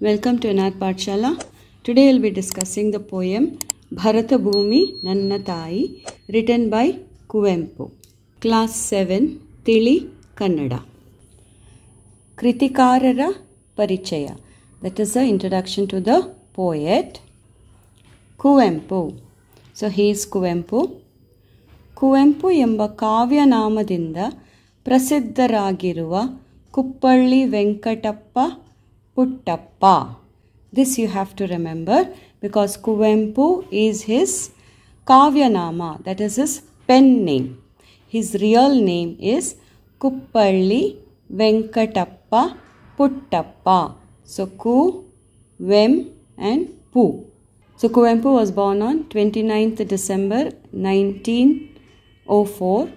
Welcome to Anath Patshala. Today will be discussing the poem Bharata Bhumi Nanna Thai written by Kuvempu. Class 7 Tili Kannada. Kritikarara Parichaya. That is the introduction to the poet Kuvempu. So he is Kuvempu. Kuvempu ಎಂಬ namadinda Prasiddharagiruva Kuppalli Venkatappa Puttappa. This you have to remember because Kuvempu is his Kavyanama, that is his pen name. His real name is Kuppalli Venkatappa Puttappa. So Ku, Vem and Pu. So Kuvempu was born on 29th December 1904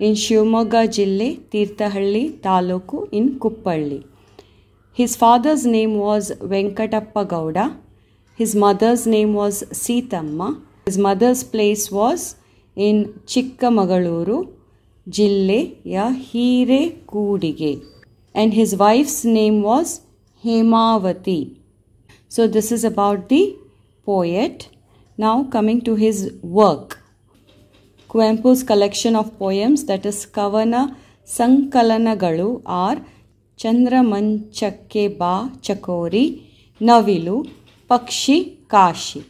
in Shivamogga Jille, Tirthahalli, Taluku in Kuppalli. His father's name was Venkatappa Gowda. His mother's name was Sitamma. His mother's place was in Chikkamagaluru, Jille, ya Hire Kudige. And his wife's name was Hemavati. So this is about the poet. Now coming to his work. Kuempu's collection of poems that is Kavana Sankalanagalu are ಚಂದ್ರಮಂಚಕ್ಕೆ ಬಾ Chakori Navilu Pakshi Kashi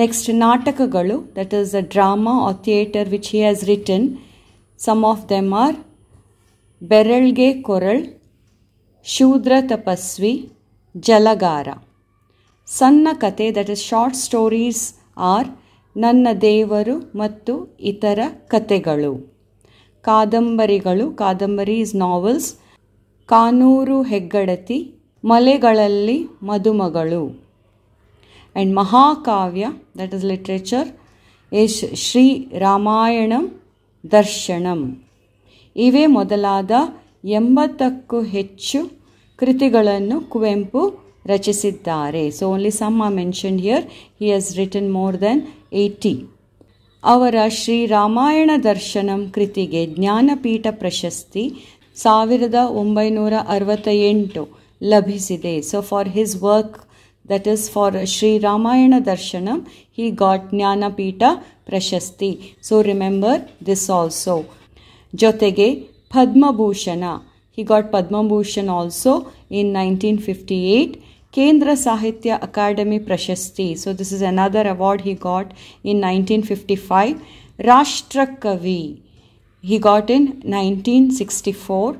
next ನಾಟಕಗಳು that is a drama or theatre which he has written some of them or Beralge Koral Shudra Tapasvi Jalagara ಸಣ್ಣ ಕತೆ that is short stories or ನನ್ನ ದೇವರು ಮತ್ತು ಇತರ ಕತೆಗಳು ಕಾದಂಬರಿಗಳು ಕಾದಂಬರಿ ಇಸ್ ನಾವೆಲ್ಸ್ ಕಾನೂರು ಹೆಗ್ಗಡತಿ ಮಲೆಗಳಲ್ಲಿ ಮದುಮಗಳು ಆ್ಯಂಡ್ ಮಹಾಕಾವ್ಯ that is literature is Shri Ramayanam Darshanam ಇವೇ ಮೊದಲಾದ ಎಂಬತ್ತಕ್ಕೂ ಹೆಚ್ಚು ಕೃತಿಗಳನ್ನು ಕುವೆಂಪು ರಚಿಸಿದ್ದಾರೆ so only some I mention here he ಹಸ್ ರಿಟನ್ ಮೋರ್ ದೆನ್ ಏಯ್ಟಿ ಅವರ ಶ್ರೀ ರಾಮಾಯಣ ದರ್ಶನಂ ಕೃತಿಗೆ ಜ್ಞಾನಪೀಠ ಪ್ರಶಸ್ತಿ ಸಾವಿರದ ಒಂಬೈನೂರ ಅರವತ್ತ ಎಂಟು ಲಭಿಸಿದೆ so for his work that is for Shri Ramayana Darshanam he got Jnanpith ಪ್ರಶಸ್ತಿ ಸೊ ರಿಮೆಂಬರ್ ದಿಸ್ ಆಲ್ಸೋ ಜೊತೆಗೆ Padma Bhushan he got Padma Bhushan also in nineteen fifty eight Kendra Sahitya Akademi ಪ್ರಶಸ್ತಿ so this is another award he got in nineteen fifty five Rashtrakavi he got in nineteen sixty four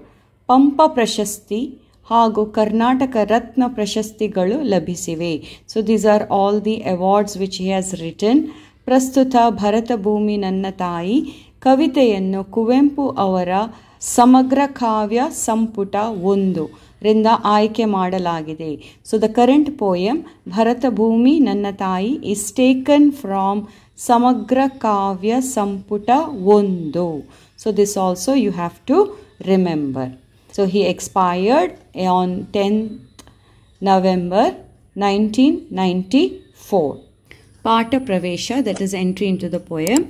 Pampa ಪ್ರಶಸ್ತಿ ಹಾಗೂ ಕರ್ನಾಟಕ ರತ್ನ ಪ್ರಶಸ್ತಿಗಳು ಲಭಿಸಿವೆ so these are all the awards which he has return ಪ್ರಸ್ತುತ ಭರತ ಭೂಮಿ ನನ್ನ ತಾಯಿ ಕವಿತೆಯನ್ನು ಕುವೆಂಪು ಅವರ ಸಮಗ್ರ ಕಾವ್ಯ ಸಂಪುಟ ಒಂದು ರಿಂದ ಆಯ್ಕೆ ಮಾಡಲಾಗಿದೆ so the current poem Bharatabhoomi ನನ್ನ ತಾಯಿ ಇಸ್ ಟೇಕನ್ ಫ್ರಾಮ್ ಸಮಗ್ರ ಕಾವ್ಯ ಸಂಪುಟ ಒಂದು So this also you have to remember. So he expired on 10th November 1994. of Pravesha, that is entry into the poem.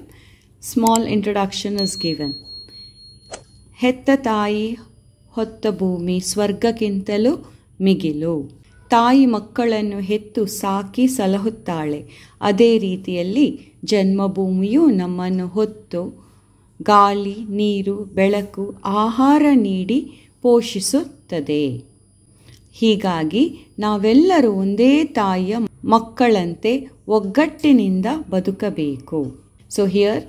Small introduction is given. Hetta tai hotta ಹೊತ್ತ swarga kintalu migilu. ತಾಯಿ ಮಕ್ಕಳನ್ನು ಹೆತ್ತು ಸಾಕಿ ಸಲಹುತ್ತಾಳೆ ಅದೇ ರೀತಿಯಲ್ಲಿ ಜನ್ಮಭೂಮಿಯು ನಮ್ಮನ್ನು ಹೊತ್ತು ಗಾಳಿ ನೀರು ಬೆಳಕು ಆಹಾರ ನೀಡಿ ಪೋಷಿಸುತ್ತದೆ ಹೀಗಾಗಿ ನಾವೆಲ್ಲರೂ ಒಂದೇ ತಾಯಿಯ ಮಕ್ಕಳಂತೆ ಒಗ್ಗಟ್ಟಿನಿಂದ ಬದುಕಬೇಕು so here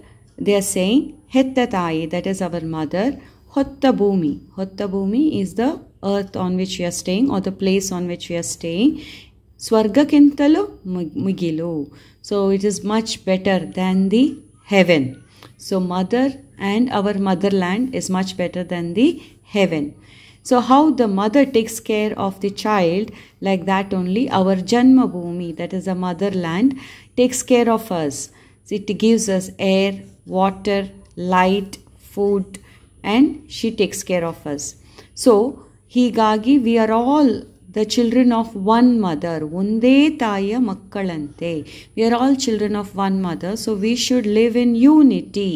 they are saying ಹೆತ್ತ ತಾಯಿ ದಟ್ ಈಸ್ ಅವರ್ ಮದರ್ ಹೊತ್ತ ಭೂಮಿ ಹೊತ್ತ ಭೂಮಿ is the earth on which you are staying or the place on which you are staying ಸ್ವರ್ಗಕ್ಕಿಂತಲೂ ಮುಗಿಲು so it is much better than the heaven So mother and our motherland is much better than the heaven. So how the mother takes care of the child like that only our Janma Bhumi that is the motherland takes care of us. So it gives us air, water, light, food and she takes care of us. So ಹೀಗಾಗಿ we are all. The children of one mother ಒಂದೇ ತಾಯಿಯ ಮಕ್ಕಳಂತೆ we are all children of one mother so we should live in unity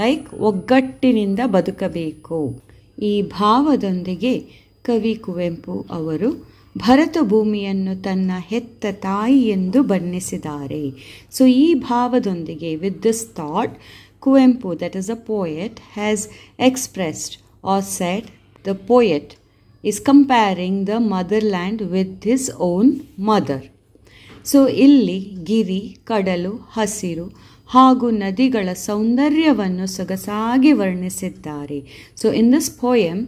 like ಒಗ್ಗಟ್ಟಿನಿಂದ ಬದುಕಬೇಕು ಈ ಭಾವದೊಂದಿಗೆ ಕವಿ ಕುವೆಂಪು ಅವರು ಭರತಭೂಮಿಯನ್ನು ತನ್ನ ಹೆತ್ತ ತಾಯಿ ಎಂದು ಬಣ್ಣಿಸಿದ್ದಾರೆ ಸೊ ಈ ಭಾವದೊಂದಿಗೆ with this thought Kuvempu that is a poet has expressed or set the poet is comparing the motherland with his own mother so ಇಲ್ಲಿ ಗಿರಿ ಕಡಲು ಹಸಿರು ಹಾಗೂ ನದಿಗಳ ಸೌಂದರ್ಯವನ್ನು ಸೊಗಸಾಗಿ ವರ್ಣಿಸಿದ್ದಾರೆ so in this poem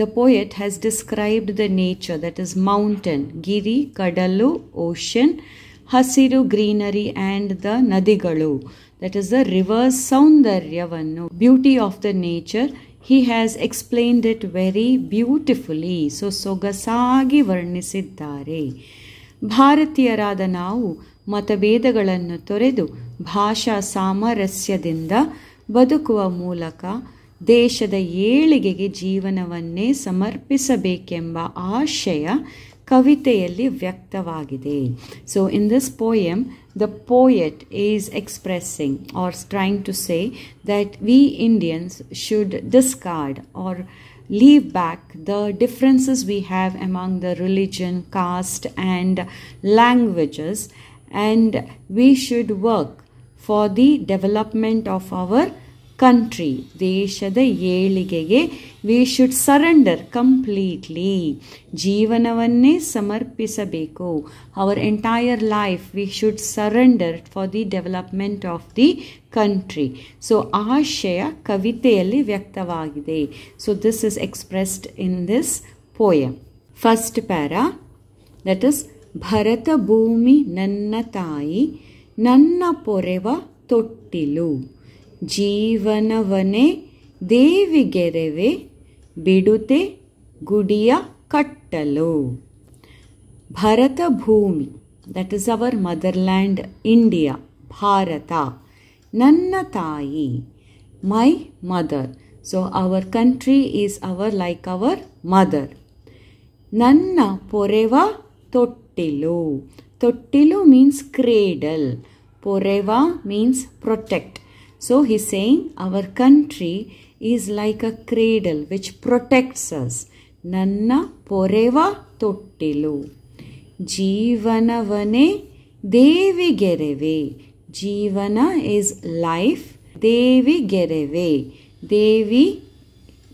the poet has described the nature that is mountain ಗಿರಿ ಕಡಲು ಓಷನ್ ಹಸಿರು ಗ್ರೀನರಿ ಆ್ಯಂಡ್ ದ ನದಿಗಳು ದಟ್ ಇಸ್ ದ ರಿವರ್ಸ್ ಸೌಂದರ್ಯವನ್ನು beauty of the nature he has explained it very beautifully so ಸೊಗಸಾಗಿ ವರ್ಣಿಸಿದ್ದಾರೆ ಭಾರತೀಯರಾದ ನಾವು ಮತಭೇದಗಳನ್ನು ತೊರೆದು ಭಾಷಾ ಸಾಮರಸ್ಯದಿಂದ ಬದುಕುವ ಮೂಲಕ ದೇಶದ ಏಳಿಗೆಗೆ ಜೀವನವನ್ನೇ ಸಮರ್ಪಿಸಬೇಕೆಂಬ ಆಶಯ ಕವಿತೆಯಲ್ಲಿ ವ್ಯಕ್ತವಾಗಿದೆ so in this poem the poet is expressing or trying to say that we Indians should discard or leave back the differences we have among the religion, caste, and languages, and we should work for the development of our country ದೇಶದ ಏಳಿಗೆಗೆ we should surrender completely ಜೀವನವನ್ನೇ ಸಮರ್ಪಿಸಬೇಕು our entire life we should surrender for the development of the country so ಆಶಯ ಕವಿತೆಯಲ್ಲಿ ವ್ಯಕ್ತವಾಗಿದೆ so this is expressed in this poem first para that is Bharata ಭೂಮಿ ನನ್ನ ತಾಯಿ ನನ್ನ ಪೊರೆವ ತೊಟ್ಟಿಲು ಜೀವನವನೇ ದೇವಿಗೆರೆವೆ ಬಿಡುತೆ ಗುಡಿಯ ಕಟ್ಟಲು ಭರತ ಭೂಮಿ that is our motherland India Bharata ನನ್ನ ತಾಯಿ my mother so our country is our like our mother ನನ್ನ ಪೊರೆವ ತೊಟ್ಟಿಲು ತೊಟ್ಟಿಲು ಮೀನ್ಸ್ ಕ್ರೇಡಲ್ ಪೊರೆವ means protect So he's saying our country is like a cradle which protects us. Nanna poreva Jivana vane devi gareve. Jivana is life. Devi gareve. Devi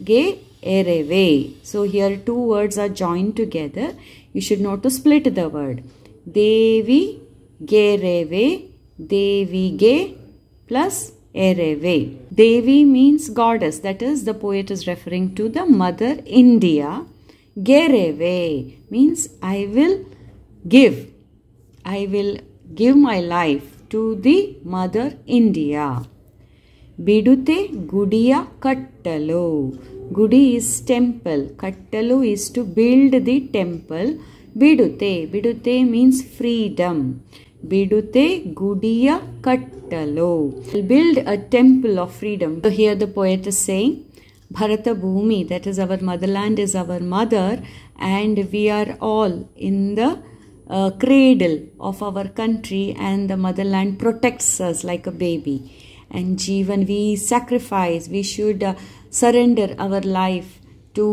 ge ereve. So here two words are joined together. You should not split the word. Devi gareve. Devi ge plus Ereve. Devi means goddess, that is, the poet is referring to the mother India. Gereve means I will give, I will give my life to the mother India. Bidute gudiya kattalo. Gudi is temple, kattalo is to build the temple. Bidute, bidute means freedom. ಬಿಡುತೆ ಗುಡಿಯ ಕಟ್ಟಲು build a temple of freedom so here the poet is saying Bharata ಭೂಮಿ that is our motherland is our mother and we are all in the cradle of our country and the motherland protects us like a baby and ಜೀವನ್ we sacrifice we should surrender our life to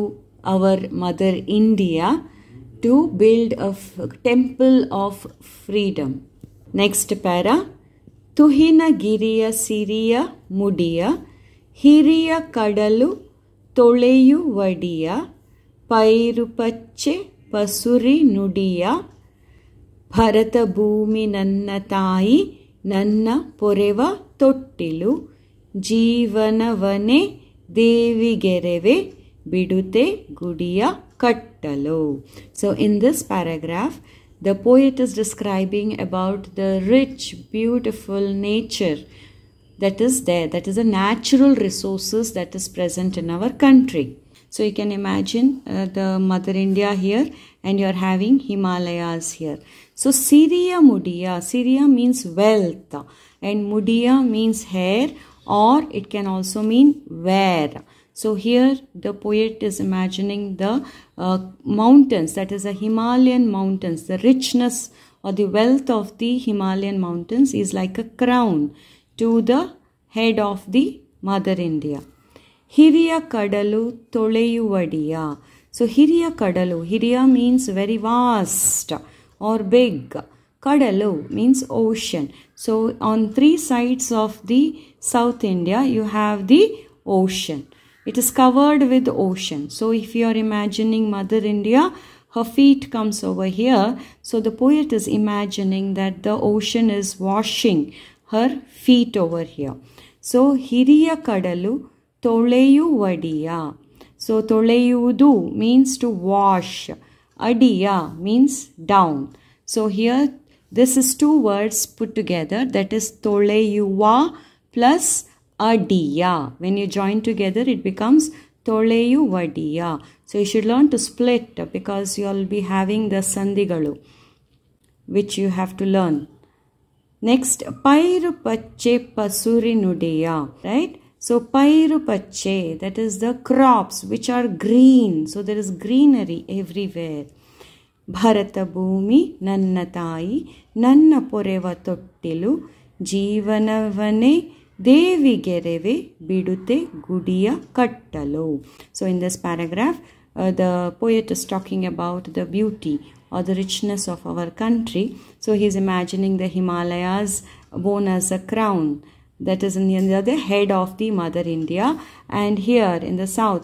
our mother India to build a temple of freedom. Next para ತುಹಿನ ಗಿರಿಯ ಸಿರಿಯ ಮುಡಿಯ ಹಿರಿಯ ಕಡಲು ಪೈರು ಪಚ್ಚೆ ಪಸುರಿ ನುಡಿಯ ಭರತ ಭೂಮಿ ನನ್ನ ತಾಯಿ ನನ್ನ ಪೊರೆವ ತೊಟ್ಟಿಲು ಜೀವನವನೇ ದೇವಿಗೆರೆವೆ ಬಿಡುತೆ ಗುಡಿಯ ಕಟ್ಟಲು so in this paragraph the poet is describing about the rich beautiful nature that is there that is the natural resources that is present in our country so you can imagine uh, the mother india here and you are having himalayas here so Siriya Mudiya. Siriya means wealth and Mudiya means hair or it can also mean wear. So here the poet is imagining the uh, mountains, that is the Himalayan mountains, the richness or the wealth of the Himalayan mountains is like a crown to the head of the Mother India. Hiriya Kadalu Toleyuvadiya. So Hiriya Kadalu, Hiriya means very vast or big. Kadalu means ocean. So on three sides of the South India, you have the ocean. It is covered with ocean. So if you are imagining Mother India, her feet comes over here. So the poet is imagining that the ocean is washing her feet over here. So hiriya kadalu ತೊಳೆಯು ವಡಿಯ so ತೊಳೆಯುವುದು means to wash. Adiya means down. So, here this is two words put together. That is is ತೊಳೆಯುವ plus adiya. When you join together, it becomes toleyu vadiya. So you should learn to split because you'll be having the sandhigalu, which you have to learn. Next, pairu pache pasurinudeya, right? So pairu pache, that is the crops which are green. So there is greenery everywhere. Bharata ಭೂಮಿ ನನ್ನ ತಾಯಿ ನನ್ನ jeevanavane ದೇವಿಗೆರೆವೆ ಬಿಡುತ್ತೆ ಗುಡಿಯ ಕಟ್ಟಲು so in this paragraph the poet is talking about the beauty or the richness of our country. So he is imagining the Himalayas worn as a crown. That is in the head of the Mother India. And here in the south,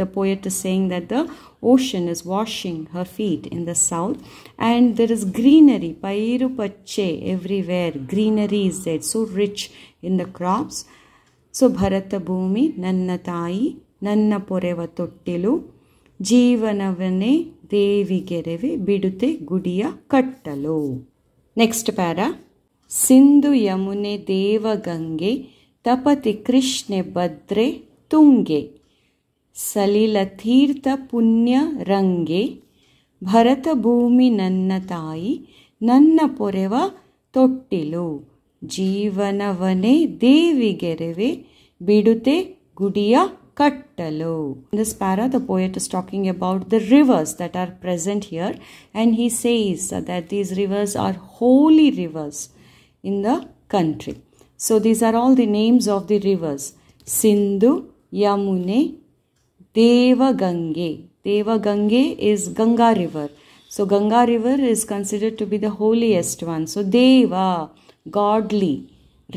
the poet is saying that the ocean is washing her feet in the south. And there is greenery, pairu pache everywhere. Greenery is there, so rich in the crops so Bharata ಭೂಮಿ ನನ್ನ ತಾಯಿ ನನ್ನ ಪೊರೆವ ತೊಟ್ಟಿಲು ದೇವಿ ದೇವಿಗೆರೆವೆ ಬಿಡುತೆ ಗುಡಿಯ ಕಟ್ಟಲು next para Sindhu Yamuna Devaganga Tapti Krishna Bhadra ತುಂಗೆ ಸಲಿಲ ತೀರ್ಥ ಪುಣ್ಯ ರಂಗೆ ಭರತ ಭೂಮಿ ನನ್ನ ತಾಯಿ ನನ್ನ ಪೊರೆವ ತೊಟ್ಟಿಲು ಜೀವನವನೇ ದೇವಿಗೆರೆವೆ ಬಿಡುತ್ತೆ ಗುಡಿಯ Kattalo. In this para, the poet is talking about the rivers that are present here, and he says that these rivers are holy rivers in the country. So, these are all the names of the rivers Sindhu, Yamune, Deva Gange. Deva Gange is Ganga river. So, Ganga river is considered to be the holiest one. So, Deva godly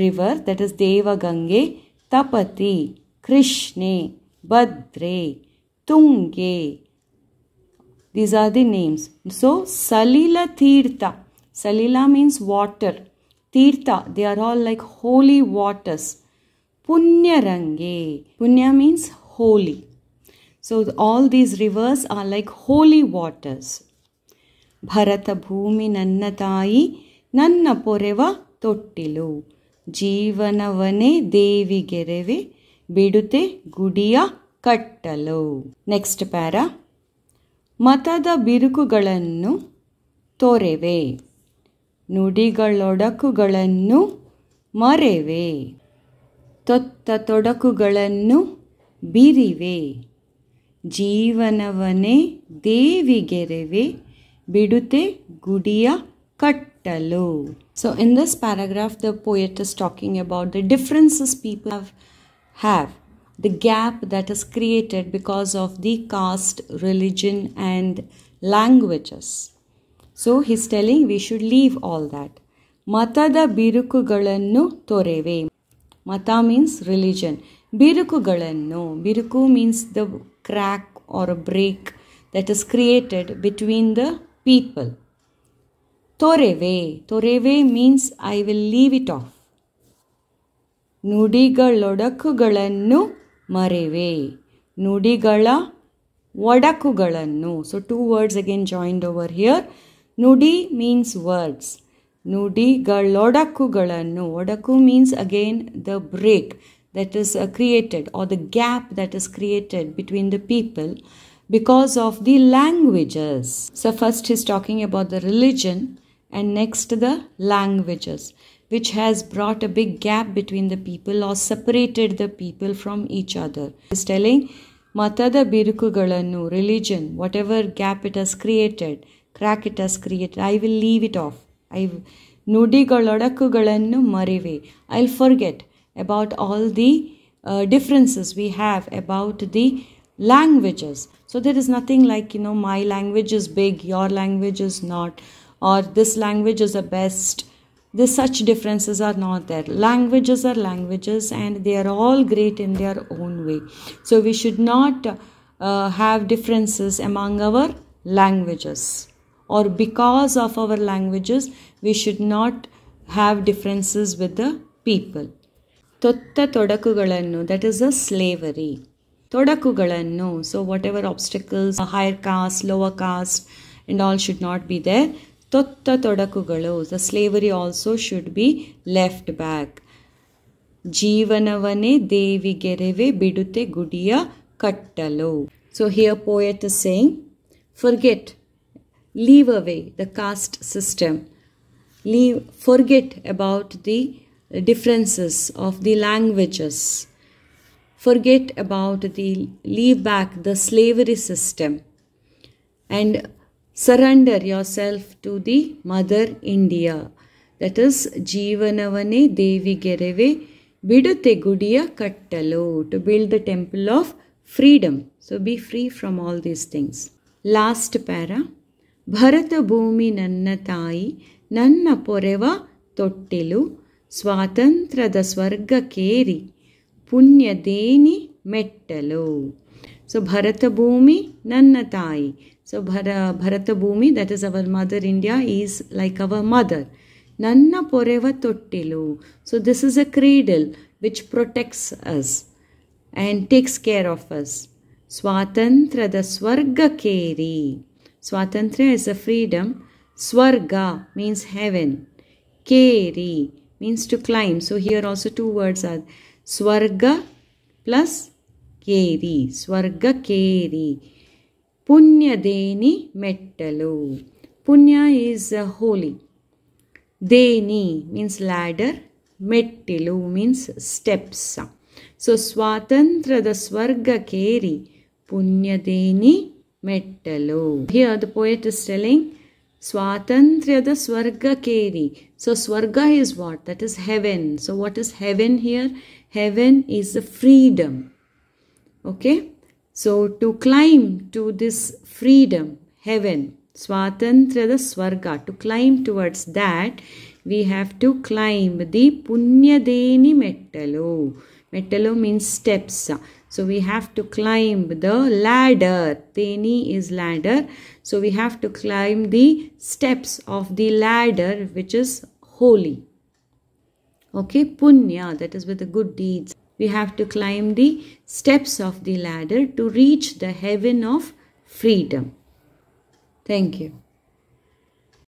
river that is Deva Gange, Tapati, Krishne, Badre, Tunge. These are the names. So Salila Tirtha. Salila means water. Tirtha, they are all like holy waters. Punya Range. Punya means holy. So all these rivers are like holy waters. Bharata ಭೂಮಿ ನನ್ನ ತಾಯಿ ನನ್ನ ಪೊರೆವ ತೊಟ್ಟಿಲು ಜೀವನವನೇ ದೇವಿಗೆರೆವೆ ಬಿಡುತೆ ಗುಡಿಯ ಕಟ್ಟಲು next para ಮತದ ಬಿರುಕುಗಳನ್ನು ತೊರೆವೆ ನುಡಿಗಳೊಡಕುಗಳನ್ನು ಮರೆವೆ ತೊತ್ತ ತೊಡಕುಗಳನ್ನು ಬಿರಿವೆ ಜೀವನವನೇ ದೇವಿಗೆರೆವೆ ಬಿಡುತೆ ಗುಡಿಯ kattalo. So in this paragraph, the poet is talking about the differences people have, have the gap that is created because of the caste, religion and languages. So he's telling we should leave all that. ಮತದ ಬಿರುಕುಗಳನ್ನು ತೊರೆವೆ ಮತ means religion ಬಿರುಕುಗಳನ್ನು ಬಿರುಕು means the crack or a break that is created between the people toreve toreve means i will leave it off ನುಡಿಗಳೊಡಕುಗಳನ್ನು ಮರೆವೆ ನುಡಿಗಳ ಒಡಕುಗಳನ್ನು so two words again joined over here ನುಡಿ means words ನುಡಿಗಳೊಡಕುಗಳನ್ನು ಒಡಕು means again the break that is uh, created or the gap that is created between the people because of the languages. So, first he's talking about the religion, and next the languages, which has brought a big gap between the people or separated the people from each other. He is telling Matada Birkugalanu, religion, whatever gap it has created, crack it has created, I will leave it off. I Nudigaladakugalanu Marive. I'll forget about all the uh, differences we have about the languages. So there is nothing like, you know, my language is big, your language is not or this language is the best this such differences are not there languages are languages and they are all great in their own way so we should not uh, have differences among our languages or because of our languages we should not have differences with the people ತೊತ್ತ ತೊಡಕುಗಳನ್ನು that is a slavery. Slavery so whatever obstacles, higher caste, lower caste, and all should not be there. ತೊತ್ತ ತೊಡಕುಗಳು the slavery also should be left back ಜೀವನವನೇ ದೇವಿಗೆರೆವೆ ಬಿಡುತ್ತೆ ಗುಡಿಯ ಕಟ್ಟಲು so here poet saying forget leave away the caste system leave forget about the differences of the languages forget about the leave back the slavery system and surrender yourself to the Mother India. That is, Devi Devigereve Bidute Gudiya Kattalo, to build the temple of freedom. So be free from all these things. Last para. Bharata ಭೂಮಿ ನನ್ನ ತಾಯಿ ನನ್ನ ಪೊರೆವ ತೊಟ್ಟಿಲು ಸ್ವಾತಂತ್ರ್ಯದ ಸ್ವರ್ಗಕ್ಕೇರಿ ಪುಣ್ಯದೇನಿ ಮೆಟ್ಟಲು ಸೊ ಭರತ ಭೂಮಿ ನನ್ನ ತಾಯಿ so Bhara, uh, Bharatabhumi, that is our mother India, is like our mother. Nanna poreva tottilu. So this is a cradle which protects us and takes care of us. Swatanthrada swargakeri. Swatantra is a freedom. Swarga means heaven. Keri means to climb. So here also two words are Swarga plus Keri. Swarga Keri పుణ్యదేని మెట్టలు పుణ్య is holy దేని means ladder ಮೆಟ್ಟಿಲು means steps so ಸ್ವಾತಂತ್ರ್ಯದ ಸ್ವರ್ಗಕ್ಕೇರಿ ಪುಣ್ಯದೇನಿ ಮೆಟ್ಟಲು here the poet is telling ಸ್ವಾತಂತ್ರ್ಯದ ಸ್ವರ್ಗಕ್ಕೇರಿ so ಸ್ವರ್ಗ is what that is heaven so what is heaven here heaven is the freedom okay so, to climb to this freedom, heaven, Swatantrada Swarga, to climb towards that, we have to climb the Punyadeni metalo metalo means steps. So, we have to climb the ladder. Teni is ladder. So, we have to climb the steps of the ladder which is holy. Okay, Punya, that is with the good deeds we have to climb the steps of the ladder to reach the heaven of freedom. Thank you.